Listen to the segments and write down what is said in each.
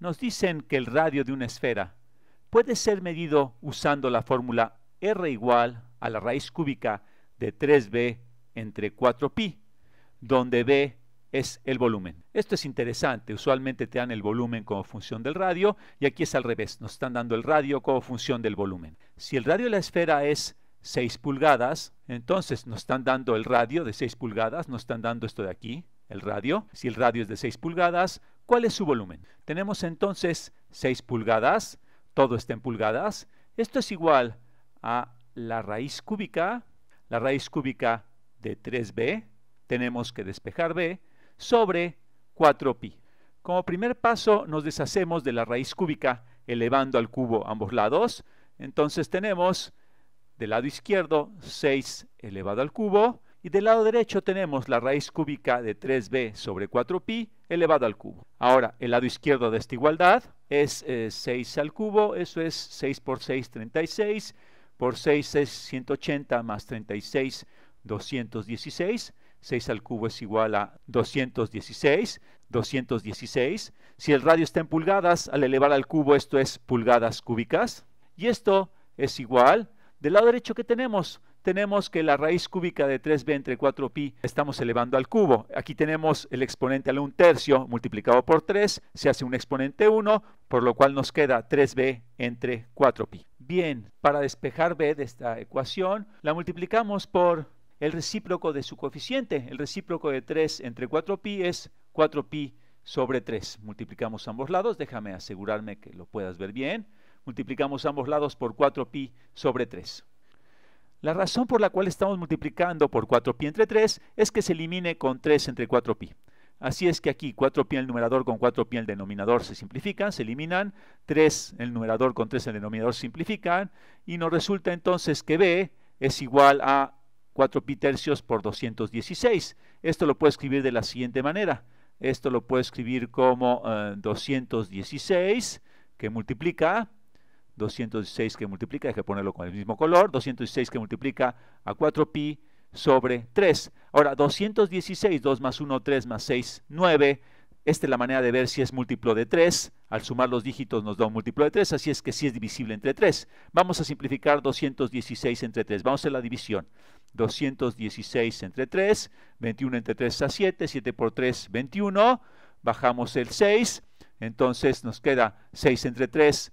nos dicen que el radio de una esfera puede ser medido usando la fórmula R igual a la raíz cúbica de 3B entre 4pi, donde B es el volumen. Esto es interesante, usualmente te dan el volumen como función del radio y aquí es al revés, nos están dando el radio como función del volumen. Si el radio de la esfera es 6 pulgadas, entonces nos están dando el radio de 6 pulgadas, nos están dando esto de aquí, el radio. Si el radio es de 6 pulgadas, ¿Cuál es su volumen? Tenemos entonces 6 pulgadas, todo está en pulgadas. Esto es igual a la raíz cúbica, la raíz cúbica de 3b, tenemos que despejar b, sobre 4pi. Como primer paso nos deshacemos de la raíz cúbica elevando al cubo ambos lados. Entonces tenemos del lado izquierdo 6 elevado al cubo y del lado derecho tenemos la raíz cúbica de 3b sobre 4pi elevado al cubo. Ahora, el lado izquierdo de esta igualdad es 6 eh, al cubo, eso es 6 por 6, 36, por 6 es 180 más 36, 216. 6 al cubo es igual a 216, 216. Si el radio está en pulgadas, al elevar al cubo esto es pulgadas cúbicas. Y esto es igual, del lado derecho que tenemos tenemos que la raíz cúbica de 3b entre 4pi estamos elevando al cubo. Aquí tenemos el exponente al 1 tercio multiplicado por 3, se hace un exponente 1, por lo cual nos queda 3b entre 4pi. Bien, para despejar b de esta ecuación, la multiplicamos por el recíproco de su coeficiente. El recíproco de 3 entre 4pi es 4pi sobre 3. Multiplicamos ambos lados, déjame asegurarme que lo puedas ver bien. Multiplicamos ambos lados por 4pi sobre 3. La razón por la cual estamos multiplicando por 4pi entre 3 es que se elimine con 3 entre 4pi. Así es que aquí 4pi en el numerador con 4pi en el denominador se simplifican, se eliminan, 3 en el numerador con 3 en el denominador se simplifican, y nos resulta entonces que b es igual a 4pi tercios por 216. Esto lo puedo escribir de la siguiente manera. Esto lo puedo escribir como 216, eh, que multiplica 216 que multiplica, hay que ponerlo con el mismo color, 216 que multiplica a 4pi sobre 3. Ahora, 216, 2 más 1, 3 más 6, 9. Esta es la manera de ver si es múltiplo de 3. Al sumar los dígitos nos da un múltiplo de 3, así es que sí es divisible entre 3. Vamos a simplificar 216 entre 3. Vamos a hacer la división. 216 entre 3, 21 entre 3 es 7, 7 por 3, 21. Bajamos el 6, entonces nos queda 6 entre 3,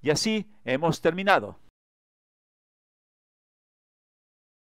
Y así hemos terminado.